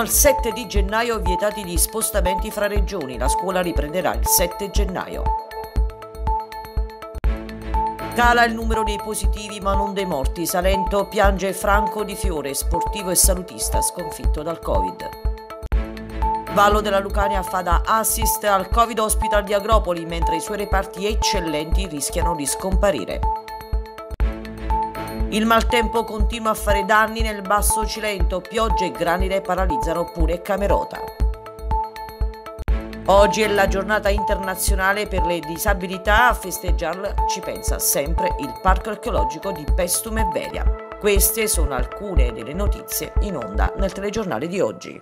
al 7 di gennaio vietati gli spostamenti fra regioni. La scuola riprenderà il 7 gennaio. Cala il numero dei positivi ma non dei morti. Salento piange Franco Di Fiore, sportivo e salutista sconfitto dal Covid. Vallo della Lucania fa da assist al Covid Hospital di Agropoli mentre i suoi reparti eccellenti rischiano di scomparire. Il maltempo continua a fare danni nel basso Cilento, piogge e granile paralizzano pure Camerota. Oggi è la giornata internazionale per le disabilità, a festeggiarla ci pensa sempre il Parco archeologico di Pestum e Velia. Queste sono alcune delle notizie in onda nel telegiornale di oggi.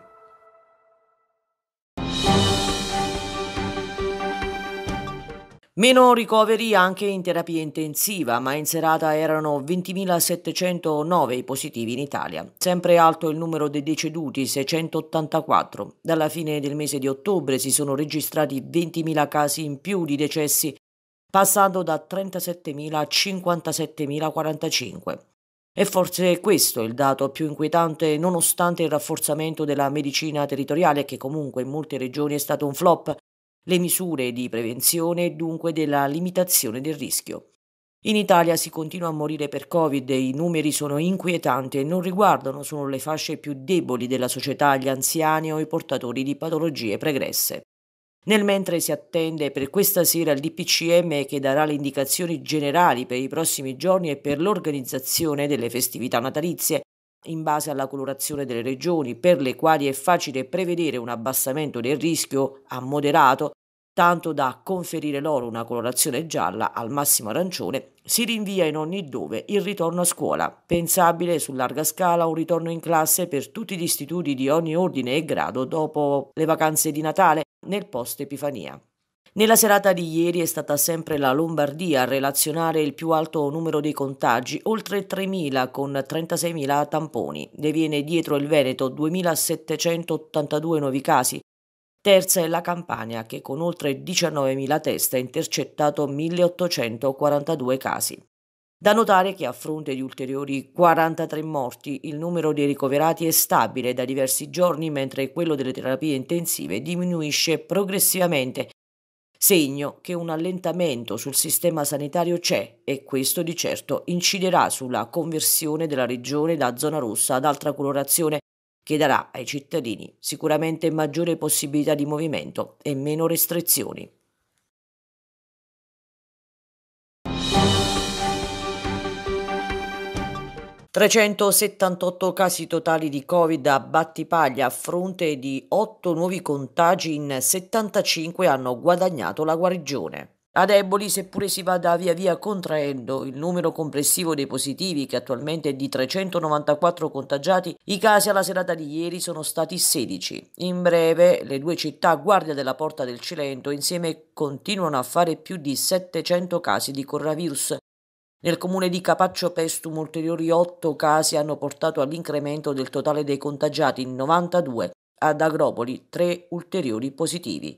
Meno ricoveri anche in terapia intensiva, ma in serata erano 20.709 i positivi in Italia. Sempre alto il numero dei deceduti, 684. Dalla fine del mese di ottobre si sono registrati 20.000 casi in più di decessi, passando da 37.000 a 57.045. E forse questo è il dato più inquietante, nonostante il rafforzamento della medicina territoriale, che comunque in molte regioni è stato un flop le misure di prevenzione e dunque della limitazione del rischio. In Italia si continua a morire per Covid e i numeri sono inquietanti e non riguardano solo le fasce più deboli della società, gli anziani o i portatori di patologie pregresse. Nel mentre si attende per questa sera il DPCM che darà le indicazioni generali per i prossimi giorni e per l'organizzazione delle festività natalizie, in base alla colorazione delle regioni per le quali è facile prevedere un abbassamento del rischio a moderato, tanto da conferire loro una colorazione gialla al massimo arancione, si rinvia in ogni dove il ritorno a scuola, pensabile su larga scala un ritorno in classe per tutti gli istituti di ogni ordine e grado dopo le vacanze di Natale nel post-Epifania. Nella serata di ieri è stata sempre la Lombardia a relazionare il più alto numero dei contagi, oltre 3.000 con 36.000 tamponi. Ne viene dietro il Veneto 2.782 nuovi casi. Terza è la Campania che con oltre 19.000 test ha intercettato 1.842 casi. Da notare che a fronte di ulteriori 43 morti il numero dei ricoverati è stabile da diversi giorni mentre quello delle terapie intensive diminuisce progressivamente segno che un allentamento sul sistema sanitario c'è e questo di certo inciderà sulla conversione della regione da zona rossa ad altra colorazione che darà ai cittadini sicuramente maggiore possibilità di movimento e meno restrizioni. 378 casi totali di Covid a Battipaglia a fronte di 8 nuovi contagi in 75 hanno guadagnato la guarigione. A deboli, seppure si vada via via contraendo il numero complessivo dei positivi, che attualmente è di 394 contagiati, i casi alla serata di ieri sono stati 16. In breve, le due città guardia della Porta del Cilento insieme continuano a fare più di 700 casi di coronavirus, nel comune di Capaccio Pestum ulteriori 8 casi hanno portato all'incremento del totale dei contagiati in 92, ad Agropoli 3 ulteriori positivi.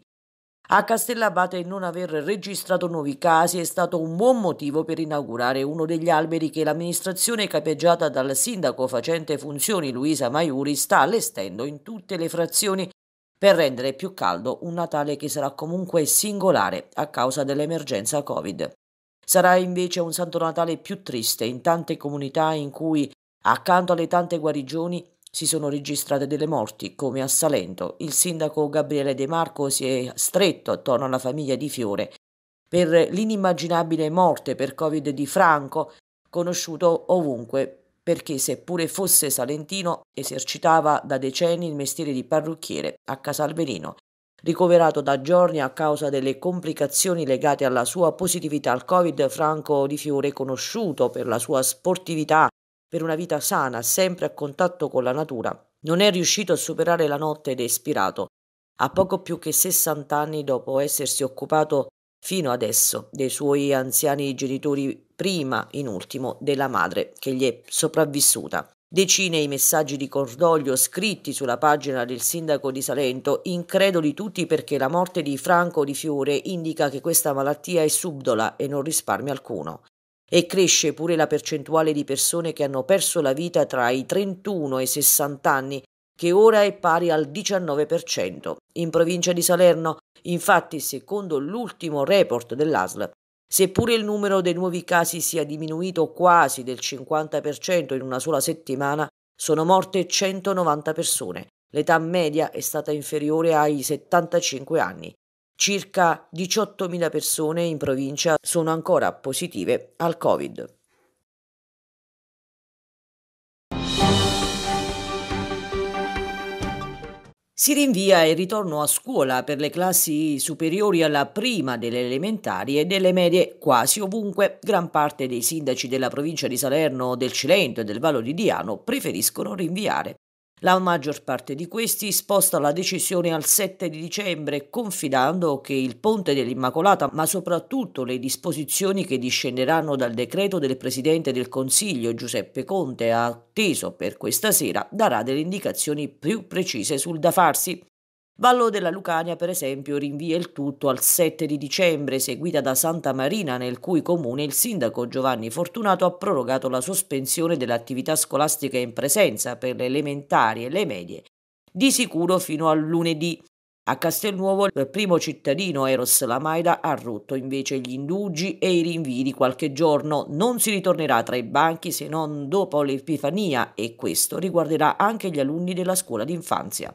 A Castellabate non aver registrato nuovi casi è stato un buon motivo per inaugurare uno degli alberi che l'amministrazione capeggiata dal sindaco facente funzioni Luisa Maiuri sta allestendo in tutte le frazioni per rendere più caldo un Natale che sarà comunque singolare a causa dell'emergenza Covid. Sarà invece un Santo Natale più triste in tante comunità in cui, accanto alle tante guarigioni, si sono registrate delle morti, come a Salento. Il sindaco Gabriele De Marco si è stretto attorno alla famiglia di Fiore per l'inimmaginabile morte per Covid di Franco, conosciuto ovunque perché seppure fosse salentino esercitava da decenni il mestiere di parrucchiere a Casalverino. Ricoverato da giorni a causa delle complicazioni legate alla sua positività al Covid, Franco Di Fiore, conosciuto per la sua sportività, per una vita sana, sempre a contatto con la natura, non è riuscito a superare la notte ed è ispirato, a poco più che 60 anni dopo essersi occupato fino adesso dei suoi anziani genitori, prima in ultimo della madre che gli è sopravvissuta. Decine i messaggi di cordoglio scritti sulla pagina del sindaco di Salento, increduli tutti perché la morte di Franco Di Fiore indica che questa malattia è subdola e non risparmia alcuno. E cresce pure la percentuale di persone che hanno perso la vita tra i 31 e i 60 anni, che ora è pari al 19%. In provincia di Salerno, infatti, secondo l'ultimo report dell'ASL, Seppure il numero dei nuovi casi sia diminuito quasi del 50% in una sola settimana, sono morte 190 persone. L'età media è stata inferiore ai 75 anni. Circa 18.000 persone in provincia sono ancora positive al Covid. Si rinvia il ritorno a scuola per le classi superiori alla prima delle elementari e delle medie quasi ovunque. Gran parte dei sindaci della provincia di Salerno, del Cilento e del Vallo di Diano preferiscono rinviare. La maggior parte di questi sposta la decisione al 7 di dicembre, confidando che il Ponte dell'Immacolata, ma soprattutto le disposizioni che discenderanno dal decreto del Presidente del Consiglio Giuseppe Conte, atteso per questa sera, darà delle indicazioni più precise sul da farsi. Vallo della Lucania, per esempio, rinvia il tutto al 7 di dicembre, seguita da Santa Marina, nel cui comune il sindaco Giovanni Fortunato ha prorogato la sospensione dell'attività scolastica in presenza per le elementari e le medie, di sicuro fino a lunedì. A Castelnuovo il primo cittadino Eros Lamaida ha rotto invece gli indugi e i rinvii di qualche giorno. Non si ritornerà tra i banchi se non dopo l'Epifania e questo riguarderà anche gli alunni della scuola d'infanzia.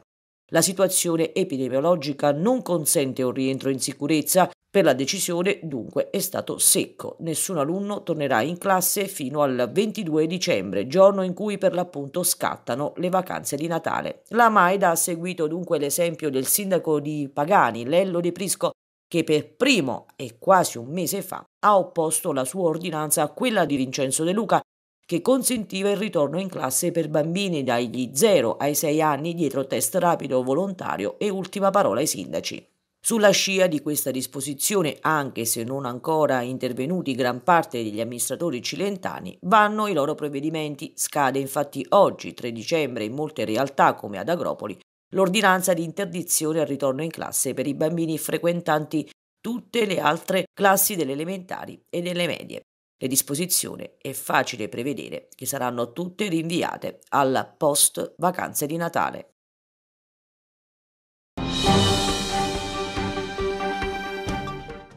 La situazione epidemiologica non consente un rientro in sicurezza, per la decisione dunque è stato secco. Nessun alunno tornerà in classe fino al 22 dicembre, giorno in cui per l'appunto scattano le vacanze di Natale. La Maida ha seguito dunque l'esempio del sindaco di Pagani, Lello De Prisco, che per primo e quasi un mese fa ha opposto la sua ordinanza a quella di Vincenzo De Luca che consentiva il ritorno in classe per bambini dagli 0 ai 6 anni dietro test rapido volontario e ultima parola ai sindaci. Sulla scia di questa disposizione, anche se non ancora intervenuti gran parte degli amministratori cilentani, vanno i loro provvedimenti. Scade infatti oggi, 3 dicembre, in molte realtà come ad Agropoli, l'ordinanza di interdizione al ritorno in classe per i bambini frequentanti tutte le altre classi delle elementari e delle medie. Le disposizioni è facile prevedere che saranno tutte rinviate al post vacanze di Natale.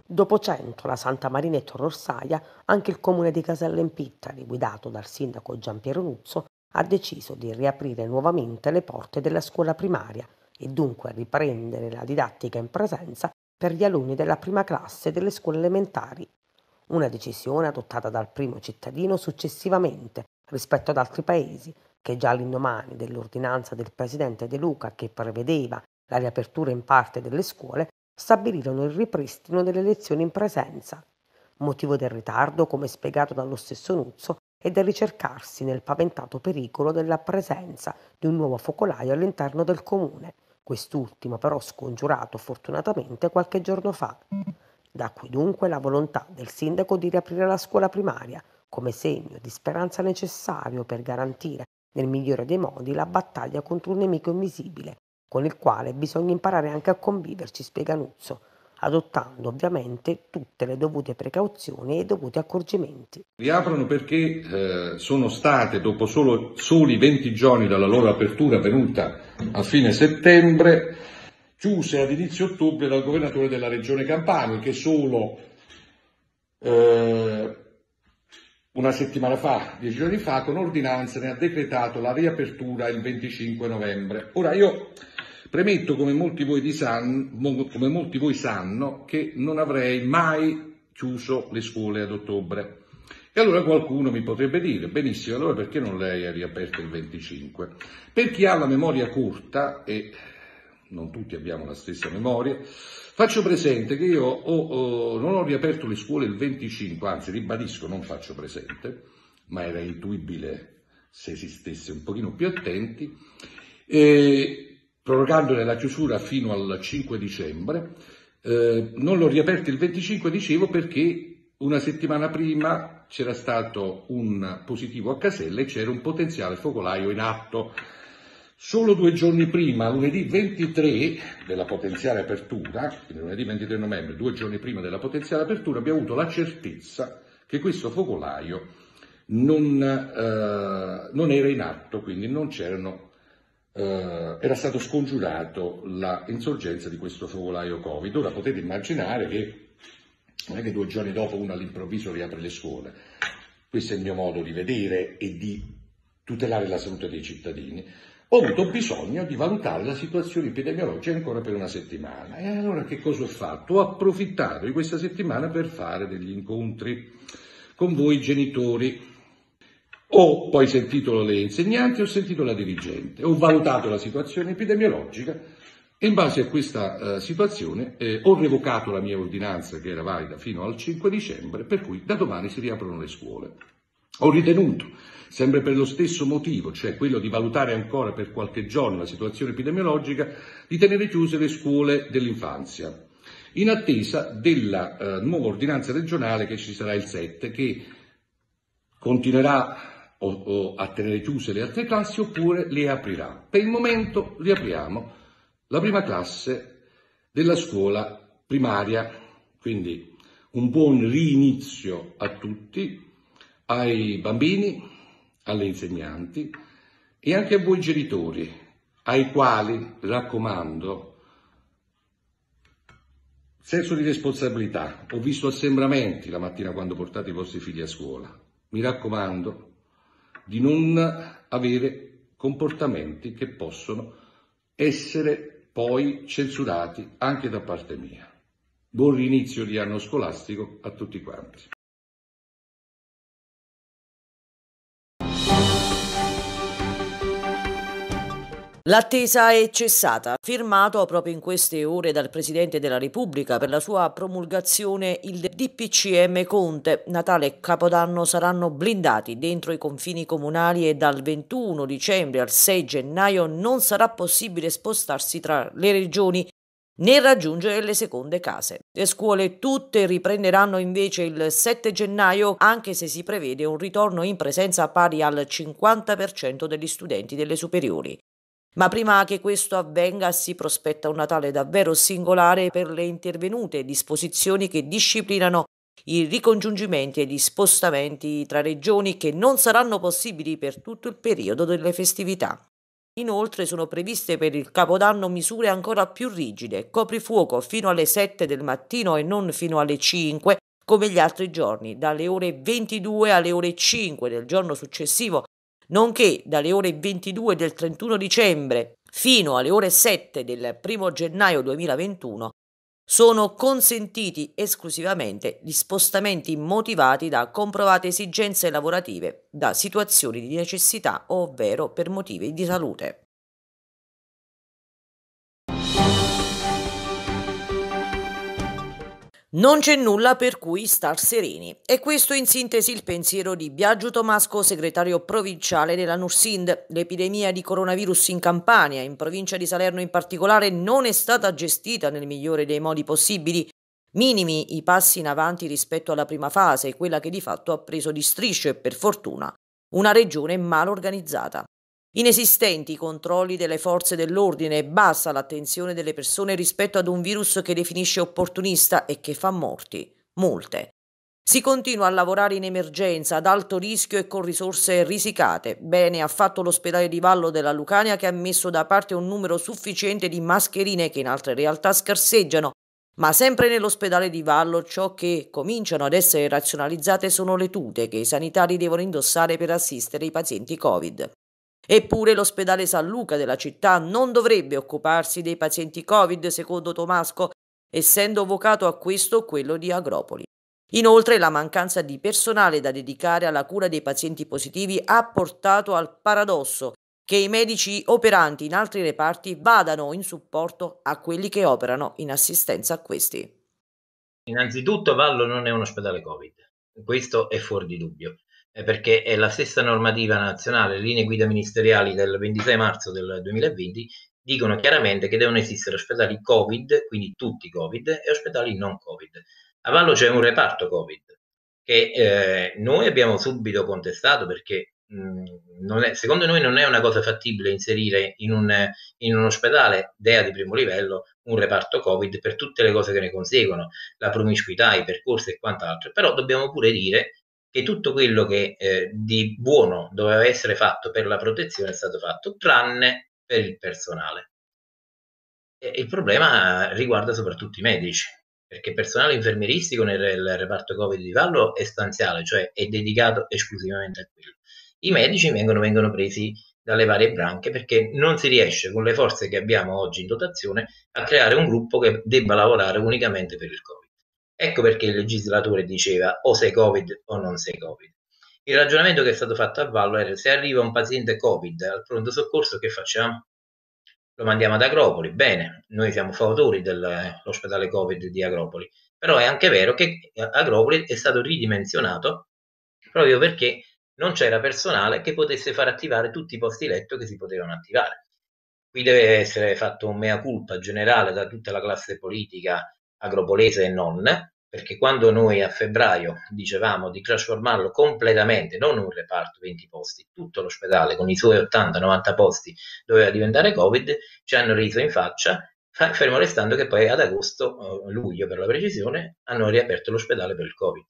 Dopo Cento, la Santa Marina e Torrorsaia, anche il comune di Casella Casallempittari, guidato dal sindaco Gian Piero Nuzzo, ha deciso di riaprire nuovamente le porte della scuola primaria e dunque riprendere la didattica in presenza per gli alunni della prima classe delle scuole elementari una decisione adottata dal primo cittadino successivamente rispetto ad altri paesi, che già all'indomani dell'ordinanza del presidente De Luca che prevedeva la riapertura in parte delle scuole, stabilirono il ripristino delle lezioni in presenza. Motivo del ritardo, come spiegato dallo stesso Nuzzo, è da ricercarsi nel paventato pericolo della presenza di un nuovo focolaio all'interno del comune, quest'ultimo però scongiurato fortunatamente qualche giorno fa. Da qui dunque la volontà del sindaco di riaprire la scuola primaria come segno di speranza necessario per garantire nel migliore dei modi la battaglia contro un nemico invisibile, con il quale bisogna imparare anche a conviverci, spiega Nuzzo, adottando ovviamente tutte le dovute precauzioni e i dovuti accorgimenti. Riaprono perché eh, sono state, dopo solo, soli 20 giorni dalla loro apertura avvenuta a fine settembre, chiuse ad inizio ottobre dal governatore della regione Campania, che solo eh, una settimana fa, dieci giorni fa, con ordinanza ne ha decretato la riapertura il 25 novembre. Ora io premetto, come molti voi, san, come molti voi sanno, che non avrei mai chiuso le scuole ad ottobre. E allora qualcuno mi potrebbe dire, benissimo, allora perché non lei ha riaperto il 25? Per chi ha la memoria corta e non tutti abbiamo la stessa memoria, faccio presente che io ho, ho, eh, non ho riaperto le scuole il 25, anzi ribadisco, non faccio presente, ma era intuibile se si stesse un pochino più attenti, e, prorogandone la chiusura fino al 5 dicembre, eh, non l'ho riaperto il 25, dicevo, perché una settimana prima c'era stato un positivo a caselle e c'era un potenziale focolaio in atto Solo due giorni prima, lunedì 23 della potenziale apertura, quindi lunedì 23 novembre, due giorni prima della potenziale apertura, abbiamo avuto la certezza che questo focolaio non, eh, non era in atto, quindi non c'erano, eh, era stato scongiurato l'insorgenza di questo focolaio Covid. Ora potete immaginare che non è che due giorni dopo uno all'improvviso riapre le scuole. Questo è il mio modo di vedere e di tutelare la salute dei cittadini ho avuto bisogno di valutare la situazione epidemiologica ancora per una settimana. E allora che cosa ho fatto? Ho approfittato di questa settimana per fare degli incontri con voi genitori. Ho poi sentito le insegnanti, ho sentito la dirigente, ho valutato la situazione epidemiologica e in base a questa eh, situazione eh, ho revocato la mia ordinanza che era valida fino al 5 dicembre, per cui da domani si riaprono le scuole. Ho ritenuto sempre per lo stesso motivo, cioè quello di valutare ancora per qualche giorno la situazione epidemiologica, di tenere chiuse le scuole dell'infanzia, in attesa della eh, nuova ordinanza regionale che ci sarà il 7, che continuerà o, o a tenere chiuse le altre classi oppure le aprirà. Per il momento riapriamo la prima classe della scuola primaria, quindi un buon rinizio a tutti, ai bambini, alle insegnanti e anche a voi genitori, ai quali raccomando senso di responsabilità. Ho visto assembramenti la mattina quando portate i vostri figli a scuola. Mi raccomando di non avere comportamenti che possono essere poi censurati anche da parte mia. Buon inizio di anno scolastico a tutti quanti. L'attesa è cessata, firmato proprio in queste ore dal Presidente della Repubblica per la sua promulgazione il DPCM Conte. Natale e Capodanno saranno blindati dentro i confini comunali e dal 21 dicembre al 6 gennaio non sarà possibile spostarsi tra le regioni né raggiungere le seconde case. Le scuole tutte riprenderanno invece il 7 gennaio, anche se si prevede un ritorno in presenza pari al 50% degli studenti delle superiori. Ma prima che questo avvenga si prospetta un Natale davvero singolare per le intervenute disposizioni che disciplinano i ricongiungimenti e gli spostamenti tra regioni che non saranno possibili per tutto il periodo delle festività. Inoltre sono previste per il Capodanno misure ancora più rigide, coprifuoco fino alle 7 del mattino e non fino alle 5 come gli altri giorni, dalle ore 22 alle ore 5 del giorno successivo nonché dalle ore 22 del 31 dicembre fino alle ore 7 del 1 gennaio 2021 sono consentiti esclusivamente gli spostamenti motivati da comprovate esigenze lavorative, da situazioni di necessità ovvero per motivi di salute. Non c'è nulla per cui star sereni. E questo in sintesi il pensiero di Biagio Tomasco, segretario provinciale della Nursind. L'epidemia di coronavirus in Campania, in provincia di Salerno in particolare, non è stata gestita nel migliore dei modi possibili. Minimi i passi in avanti rispetto alla prima fase, quella che di fatto ha preso di striscio e per fortuna una regione mal organizzata. Inesistenti i controlli delle forze dell'ordine e bassa l'attenzione delle persone rispetto ad un virus che definisce opportunista e che fa morti, molte. Si continua a lavorare in emergenza, ad alto rischio e con risorse risicate. Bene ha fatto l'ospedale di Vallo della Lucania che ha messo da parte un numero sufficiente di mascherine che in altre realtà scarseggiano. Ma sempre nell'ospedale di Vallo ciò che cominciano ad essere razionalizzate sono le tute che i sanitari devono indossare per assistere i pazienti Covid. Eppure l'ospedale San Luca della città non dovrebbe occuparsi dei pazienti Covid, secondo Tomasco, essendo vocato a questo quello di Agropoli. Inoltre la mancanza di personale da dedicare alla cura dei pazienti positivi ha portato al paradosso che i medici operanti in altri reparti vadano in supporto a quelli che operano in assistenza a questi. Innanzitutto Vallo non è un ospedale Covid, questo è fuori di dubbio. Eh, perché è la stessa normativa nazionale, le linee guida ministeriali del 26 marzo del 2020 dicono chiaramente che devono esistere ospedali Covid, quindi tutti Covid, e ospedali non Covid. A Vallo c'è un reparto Covid che eh, noi abbiamo subito contestato perché mh, mm, è, secondo noi non è una cosa fattibile inserire in un, in un ospedale DEA di primo livello un reparto Covid per tutte le cose che ne conseguono, la promiscuità, i percorsi e quant'altro, però dobbiamo pure dire che che tutto quello che eh, di buono doveva essere fatto per la protezione è stato fatto, tranne per il personale. E il problema riguarda soprattutto i medici, perché il personale infermieristico nel, reparto Covid di Vallo è stanziale, cioè è dedicato esclusivamente a quello. I medici vengono, vengono presi dalle varie branche perché non si riesce con le forze che abbiamo oggi in dotazione a creare un gruppo che debba lavorare unicamente per il Covid. Ecco perché il legislatore diceva o sei Covid o non sei Covid. Il ragionamento che è stato fatto a Vallo era se arriva un paziente Covid al pronto soccorso che facciamo? Lo mandiamo ad Agropoli, bene, noi siamo fautori dell'ospedale Covid di Agropoli, però è anche vero che Agropoli è stato ridimensionato proprio perché non c'era personale che potesse far attivare tutti i posti letto che si potevano attivare. Qui deve essere fatto un mea culpa generale da tutta la classe politica, agropolese e non, perché quando noi a febbraio dicevamo di trasformarlo completamente, non un reparto 20 posti, tutto l'ospedale con i suoi 80-90 posti doveva diventare Covid, ci hanno riso in faccia, fermo restando che poi ad agosto, eh, luglio per la precisione, hanno riaperto l'ospedale per il Covid.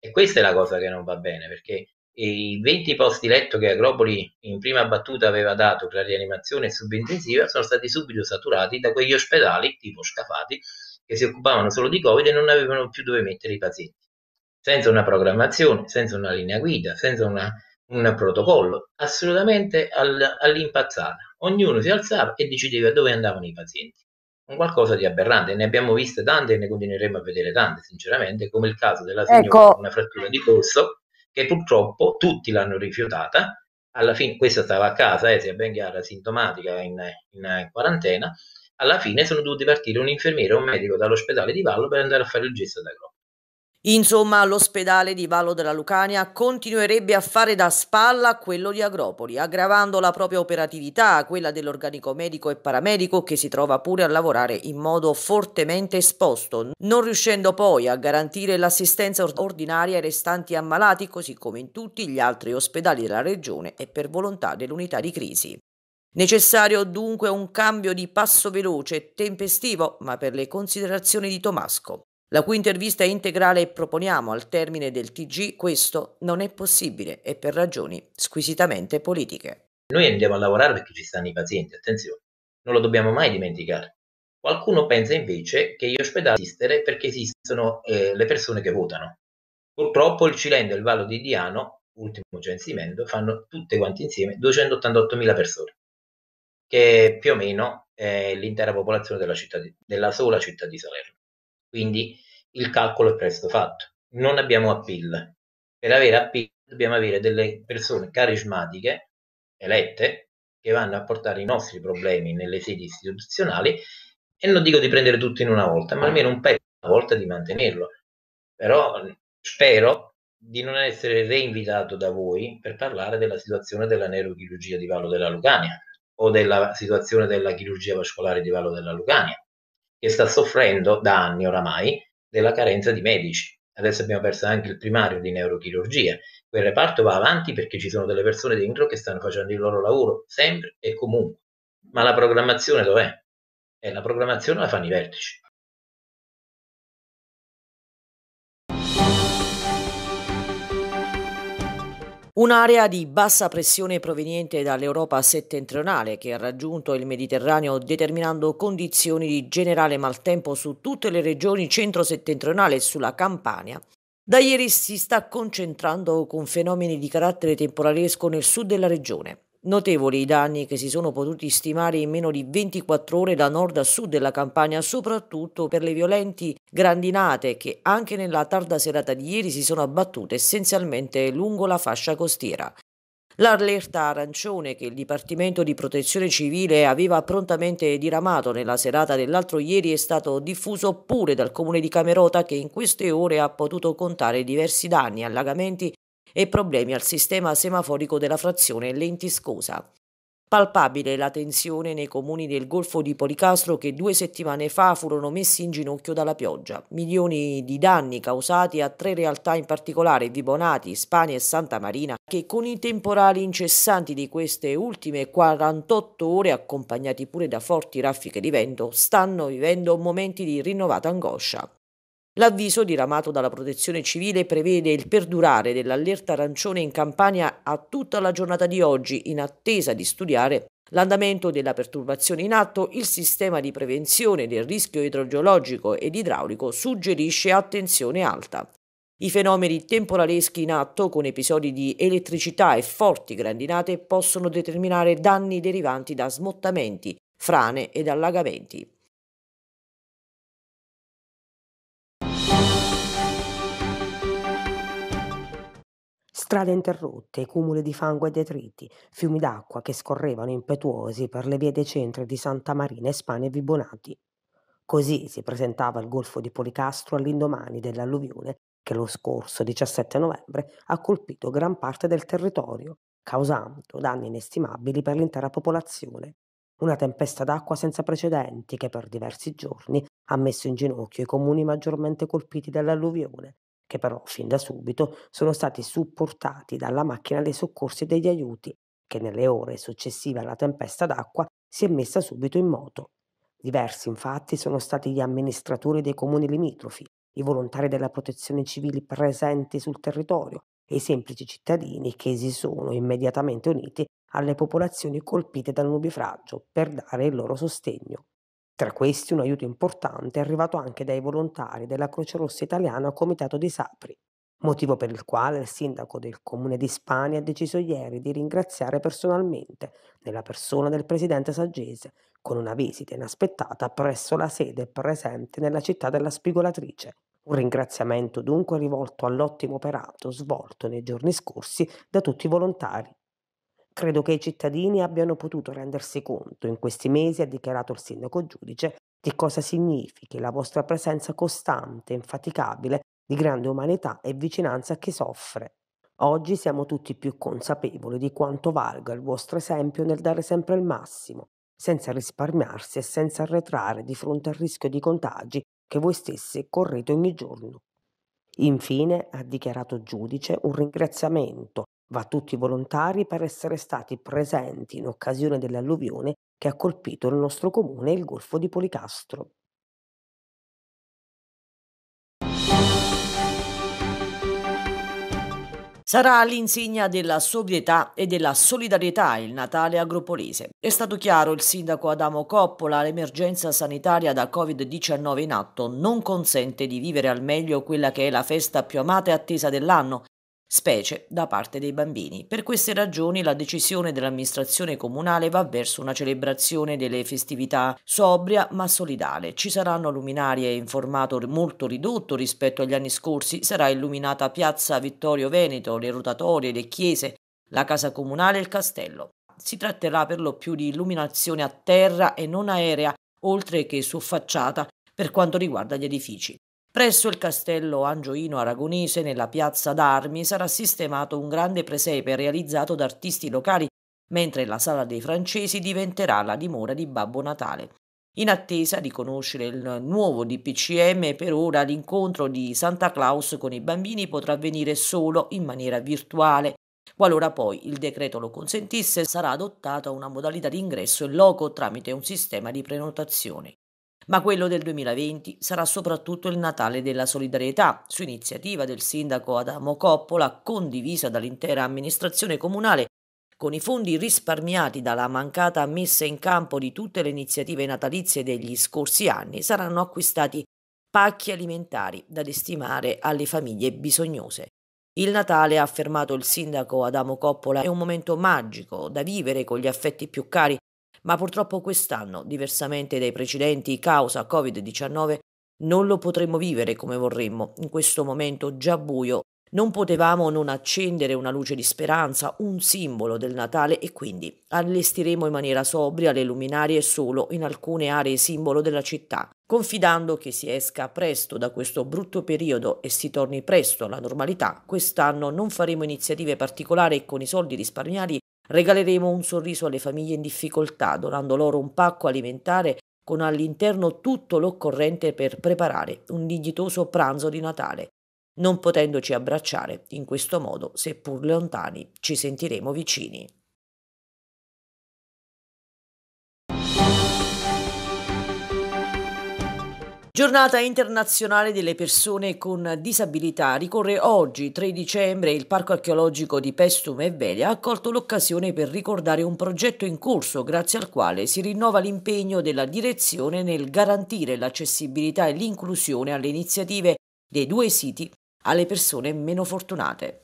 E questa è la cosa che non va bene, perché i 20 posti letto che Agropoli in prima battuta aveva dato per la rianimazione subintensiva sono stati subito saturati da quegli ospedali tipo Scafati che si occupavano solo di Covid e non avevano più dove mettere i pazienti. Senza una programmazione, senza una linea guida, senza una, un protocollo, assolutamente all, all'impazzata. Ognuno si alzava e decideva dove andavano i pazienti. Un qualcosa di aberrante, ne abbiamo viste tante e ne continueremo a vedere tante, sinceramente, come il caso della signora ecco. con una frattura di polso, che purtroppo tutti l'hanno rifiutata alla fine questa stava a casa, eh, sia ben chiara, sintomatica in, in, quarantena, alla fine sono dovuti partire un infermiere e un medico dall'ospedale di Vallo per andare a fare il gesto da Klopp. Insomma, l'ospedale di Vallo della Lucania continuerebbe a fare da spalla a quello di Agropoli, aggravando la propria operatività, quella dell'organico medico e paramedico che si trova pure a lavorare in modo fortemente esposto, non riuscendo poi a garantire l'assistenza ordinaria ai restanti ammalati, così come in tutti gli altri ospedali della regione e per volontà dell'unità di crisi. Necessario dunque un cambio di passo veloce e tempestivo, ma per le considerazioni di Tomasco, la cui intervista è integrale e proponiamo al termine del TG, questo non è possibile e per ragioni squisitamente politiche. Noi andiamo a lavorare perché ci stanno i pazienti, attenzione, non lo dobbiamo mai dimenticare. Qualcuno pensa invece che gli ospedali esistere perché esistono eh, le persone che votano. Purtroppo il Cilento e il Vallo di Diano, ultimo censimento, fanno tutte quante insieme 288.000 persone che più o meno è l'intera popolazione della, città di, della sola città di Salerno. Quindi il calcolo è presto fatto. Non abbiamo appeal. Per avere appeal dobbiamo avere delle persone carismatiche, elette, che vanno a portare i nostri problemi nelle sedi istituzionali e non dico di prendere tutto in una volta, ma almeno un pezzo a volta di mantenerlo. Però spero di non essere reinvitato da voi per parlare della situazione della neurochirurgia di Vallo della Lucania, o della situazione della chirurgia vascolare di Vallo della Lucania, che sta soffrendo da anni oramai della carenza di medici. Adesso abbiamo perso anche il primario di neurochirurgia. Quel reparto va avanti perché ci sono delle persone dentro che stanno facendo il loro lavoro sempre e comunque. Ma la programmazione dov'è? E eh, la programmazione la fanno i vertici. Un'area di bassa pressione proveniente dall'Europa settentrionale che ha raggiunto il Mediterraneo determinando condizioni di generale maltempo su tutte le regioni centro-settentrionale e sulla Campania. Da ieri si sta concentrando con fenomeni di carattere temporalesco nel sud della regione. Notevoli i danni che si sono potuti stimare in meno di 24 ore da nord a sud della campagna, soprattutto per le violenti grandinate che anche nella tarda serata di ieri si sono abbattute essenzialmente lungo la fascia costiera. L'allerta arancione che il Dipartimento di Protezione Civile aveva prontamente diramato nella serata dell'altro ieri è stato diffuso pure dal comune di Camerota che in queste ore ha potuto contare diversi danni, allagamenti e problemi al sistema semaforico della frazione Lentiscosa. Palpabile la tensione nei comuni del Golfo di Policastro che due settimane fa furono messi in ginocchio dalla pioggia. Milioni di danni causati a tre realtà in particolare, Vibonati, Spagna e Santa Marina, che con i temporali incessanti di queste ultime 48 ore, accompagnati pure da forti raffiche di vento, stanno vivendo momenti di rinnovata angoscia. L'avviso diramato dalla Protezione Civile prevede il perdurare dell'allerta arancione in Campania a tutta la giornata di oggi in attesa di studiare l'andamento della perturbazione in atto, il sistema di prevenzione del rischio idrogeologico ed idraulico suggerisce attenzione alta. I fenomeni temporaleschi in atto con episodi di elettricità e forti grandinate possono determinare danni derivanti da smottamenti, frane ed allagamenti. Strade interrotte, cumuli di fango e detriti, fiumi d'acqua che scorrevano impetuosi per le vie dei centri di Santa Marina, Espania e Vibonati. Così si presentava il golfo di Policastro all'indomani dell'alluvione che lo scorso 17 novembre ha colpito gran parte del territorio, causando danni inestimabili per l'intera popolazione. Una tempesta d'acqua senza precedenti che per diversi giorni ha messo in ginocchio i comuni maggiormente colpiti dall'alluvione, che però fin da subito sono stati supportati dalla macchina dei soccorsi e degli aiuti, che nelle ore successive alla tempesta d'acqua si è messa subito in moto. Diversi infatti sono stati gli amministratori dei comuni limitrofi, i volontari della protezione civile presenti sul territorio e i semplici cittadini che si sono immediatamente uniti alle popolazioni colpite dal nubifragio per dare il loro sostegno. Tra questi un aiuto importante è arrivato anche dai volontari della Croce Rossa Italiana Comitato di Sapri, motivo per il quale il sindaco del comune di Spagna ha deciso ieri di ringraziare personalmente, nella persona del presidente Saggese, con una visita inaspettata presso la sede presente nella città della spigolatrice. Un ringraziamento dunque rivolto all'ottimo operato svolto nei giorni scorsi da tutti i volontari. Credo che i cittadini abbiano potuto rendersi conto, in questi mesi ha dichiarato il sindaco giudice, di cosa significhi la vostra presenza costante, infaticabile, di grande umanità e vicinanza a chi soffre. Oggi siamo tutti più consapevoli di quanto valga il vostro esempio nel dare sempre il massimo, senza risparmiarsi e senza arretrare di fronte al rischio di contagi che voi stessi correte ogni giorno. Infine ha dichiarato giudice un ringraziamento Va a tutti i volontari per essere stati presenti in occasione dell'alluvione che ha colpito il nostro comune il Golfo di Policastro. Sarà all'insegna della sobrietà e della solidarietà il Natale agropolese. È stato chiaro il sindaco Adamo Coppola, l'emergenza sanitaria da Covid-19 in atto non consente di vivere al meglio quella che è la festa più amata e attesa dell'anno, specie da parte dei bambini. Per queste ragioni la decisione dell'amministrazione comunale va verso una celebrazione delle festività sobria ma solidale. Ci saranno luminarie in formato molto ridotto rispetto agli anni scorsi, sarà illuminata piazza Vittorio Veneto, le rotatorie, le chiese, la casa comunale e il castello. Si tratterà per lo più di illuminazione a terra e non aerea, oltre che su facciata per quanto riguarda gli edifici. Presso il castello angioino aragonese, nella piazza d'armi, sarà sistemato un grande presepe realizzato da artisti locali, mentre la sala dei francesi diventerà la dimora di Babbo Natale. In attesa di conoscere il nuovo DPCM, per ora l'incontro di Santa Claus con i bambini potrà avvenire solo in maniera virtuale. Qualora poi il decreto lo consentisse, sarà adottata una modalità di ingresso in loco tramite un sistema di prenotazioni ma quello del 2020 sarà soprattutto il Natale della solidarietà, su iniziativa del sindaco Adamo Coppola, condivisa dall'intera amministrazione comunale, con i fondi risparmiati dalla mancata messa in campo di tutte le iniziative natalizie degli scorsi anni, saranno acquistati pacchi alimentari da destinare alle famiglie bisognose. Il Natale, ha affermato il sindaco Adamo Coppola, è un momento magico da vivere con gli affetti più cari ma purtroppo quest'anno, diversamente dai precedenti causa Covid-19, non lo potremo vivere come vorremmo. In questo momento già buio non potevamo non accendere una luce di speranza, un simbolo del Natale e quindi allestiremo in maniera sobria le luminarie solo in alcune aree simbolo della città, confidando che si esca presto da questo brutto periodo e si torni presto alla normalità. Quest'anno non faremo iniziative particolari e con i soldi risparmiati Regaleremo un sorriso alle famiglie in difficoltà, donando loro un pacco alimentare con all'interno tutto l'occorrente per preparare un dignitoso pranzo di Natale. Non potendoci abbracciare, in questo modo, seppur lontani, ci sentiremo vicini. Giornata internazionale delle persone con disabilità ricorre oggi 3 dicembre il Parco archeologico di Pestum e Velia ha accolto l'occasione per ricordare un progetto in corso grazie al quale si rinnova l'impegno della direzione nel garantire l'accessibilità e l'inclusione alle iniziative dei due siti alle persone meno fortunate.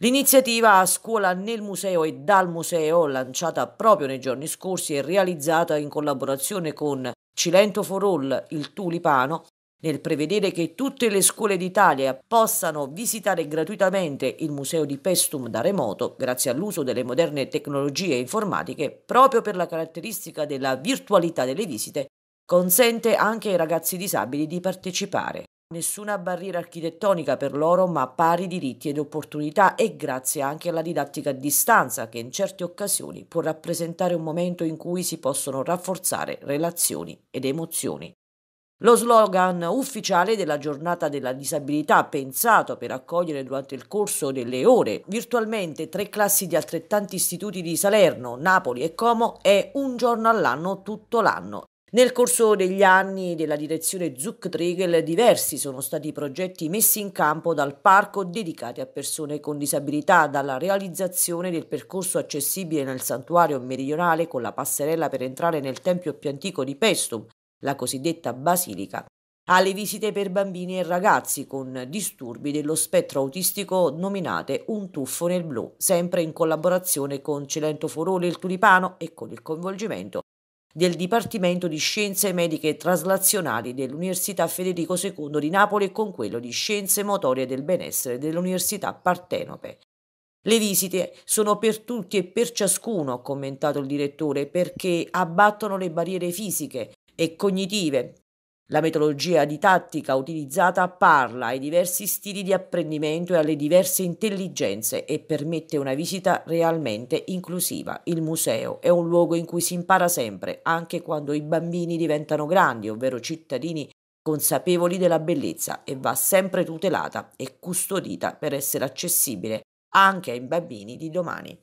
L'iniziativa A scuola nel museo e dal museo, lanciata proprio nei giorni scorsi e realizzata in collaborazione con Cilento for All, il Tulipano, nel prevedere che tutte le scuole d'Italia possano visitare gratuitamente il museo di Pestum da remoto, grazie all'uso delle moderne tecnologie informatiche, proprio per la caratteristica della virtualità delle visite, consente anche ai ragazzi disabili di partecipare. Nessuna barriera architettonica per loro, ma pari diritti ed opportunità e grazie anche alla didattica a distanza che in certe occasioni può rappresentare un momento in cui si possono rafforzare relazioni ed emozioni. Lo slogan ufficiale della giornata della disabilità pensato per accogliere durante il corso delle ore virtualmente tre classi di altrettanti istituti di Salerno, Napoli e Como è un giorno all'anno tutto l'anno nel corso degli anni della direzione Zucktregel diversi sono stati i progetti messi in campo dal parco dedicati a persone con disabilità, dalla realizzazione del percorso accessibile nel santuario meridionale con la passerella per entrare nel tempio più antico di Pestum, la cosiddetta basilica, alle visite per bambini e ragazzi con disturbi dello spettro autistico nominate Un tuffo nel blu, sempre in collaborazione con Cilento Forone il Tulipano e con il coinvolgimento del Dipartimento di Scienze Mediche Traslazionali dell'Università Federico II di Napoli e con quello di Scienze Motorie del Benessere dell'Università Partenope. Le visite sono per tutti e per ciascuno, ha commentato il direttore, perché abbattono le barriere fisiche e cognitive la metodologia didattica utilizzata parla ai diversi stili di apprendimento e alle diverse intelligenze e permette una visita realmente inclusiva. Il museo è un luogo in cui si impara sempre, anche quando i bambini diventano grandi, ovvero cittadini consapevoli della bellezza e va sempre tutelata e custodita per essere accessibile anche ai bambini di domani.